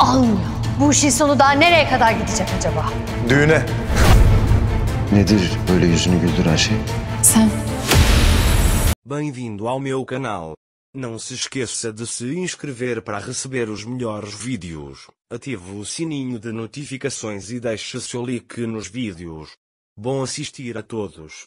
almıyor. Bu işin sonu daha nereye kadar gidecek acaba? Düğüne. Nedir böyle yüzünü güldüren şey? Sen. Bem-vindo ao meu canal. Não se esqueça de se inscrever para receber os melhores vídeos. Ative o sininho de notificações e deixe seu like nos vídeos. Bom assistir a todos.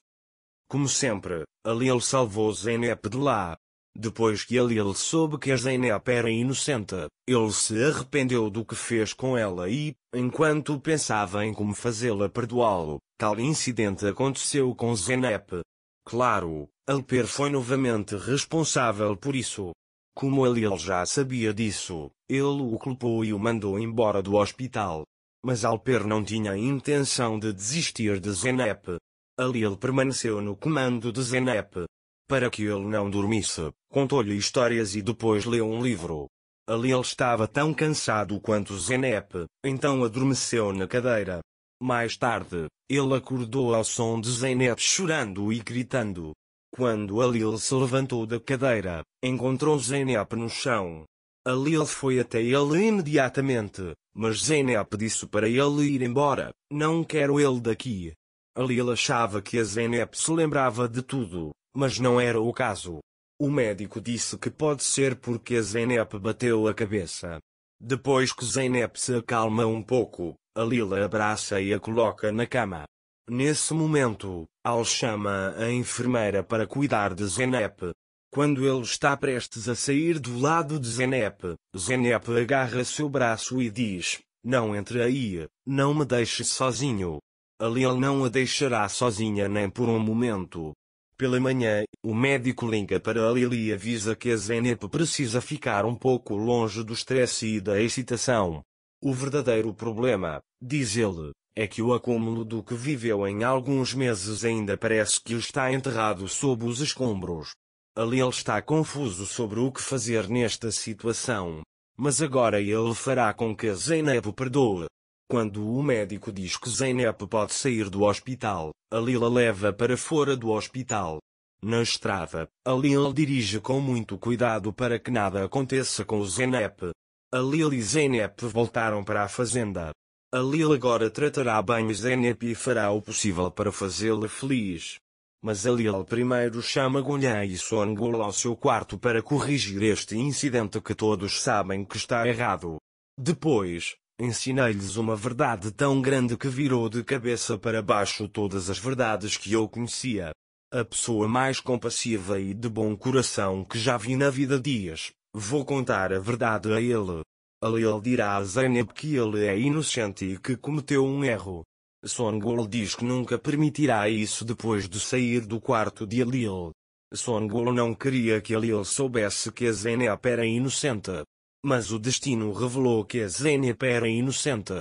Como sempre, Alil salvou Zeynep é de lá. Depois que ele, ele soube que a Zeynep era inocente, ele se arrependeu do que fez com ela e, enquanto pensava em como fazê-la perdoá-lo, tal incidente aconteceu com Zeynep. Claro, Alper foi novamente responsável por isso. Como ele, ele já sabia disso, ele o culpou e o mandou embora do hospital. Mas Alper não tinha intenção de desistir de Zeynep. Ali ele permaneceu no comando de Zeynep, para que ele não dormisse, contou-lhe histórias e depois leu um livro. Ali ele estava tão cansado quanto Zenepe, então adormeceu na cadeira. Mais tarde, ele acordou ao som de Zenep chorando e gritando. Quando Alil se levantou da cadeira, encontrou Zenep no chão. Alil foi até ele imediatamente, mas Zenep disse para ele ir embora, não quero ele daqui. Alil achava que a Zenep se lembrava de tudo, mas não era o caso. O médico disse que pode ser porque a Zeynep bateu a cabeça. Depois que Zeynep se acalma um pouco, a Lila abraça e a coloca na cama. Nesse momento, Al chama a enfermeira para cuidar de Zeynep. Quando ele está prestes a sair do lado de Zeynep, Zeynep agarra seu braço e diz, não entre aí, não me deixe sozinho. A Lila não a deixará sozinha nem por um momento. Pela manhã, o médico liga para a Lily e avisa que a Zenep precisa ficar um pouco longe do estresse e da excitação. O verdadeiro problema, diz ele, é que o acúmulo do que viveu em alguns meses ainda parece que está enterrado sob os escombros. Ali ele está confuso sobre o que fazer nesta situação. Mas agora ele fará com que a Zeynep perdoe. Quando o médico diz que Zeynep pode sair do hospital, a Lila leva para fora do hospital. Na estrada, a Lila dirige com muito cuidado para que nada aconteça com o Zeynep. A Lila e Zeynep voltaram para a fazenda. A Lila agora tratará bem o Zeynep e fará o possível para fazê-la feliz. Mas a Lila primeiro chama Gunhan e Songul ao seu quarto para corrigir este incidente que todos sabem que está errado. Depois, Ensinei-lhes uma verdade tão grande que virou de cabeça para baixo todas as verdades que eu conhecia. A pessoa mais compassiva e de bom coração que já vi na vida dias, vou contar a verdade a ele. Ali ele dirá a Zenep que ele é inocente e que cometeu um erro. Songol diz que nunca permitirá isso depois de sair do quarto de Alil. Songol não queria que Alil soubesse que a Zeynep era inocente. Mas o destino revelou que a Zeynep era inocente.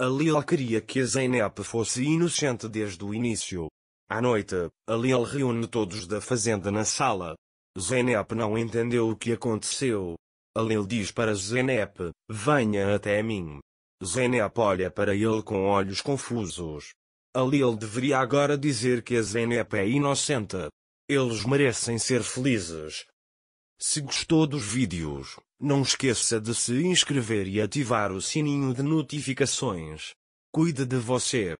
A Lil queria que a Zeynep fosse inocente desde o início. À noite, a Lil reúne todos da fazenda na sala. Zeynep não entendeu o que aconteceu. A Lil diz para Zeynep, venha até mim. Zeynep olha para ele com olhos confusos. A Lil deveria agora dizer que a Zeynep é inocente. Eles merecem ser felizes. Se gostou dos vídeos, não esqueça de se inscrever e ativar o sininho de notificações. Cuide de você.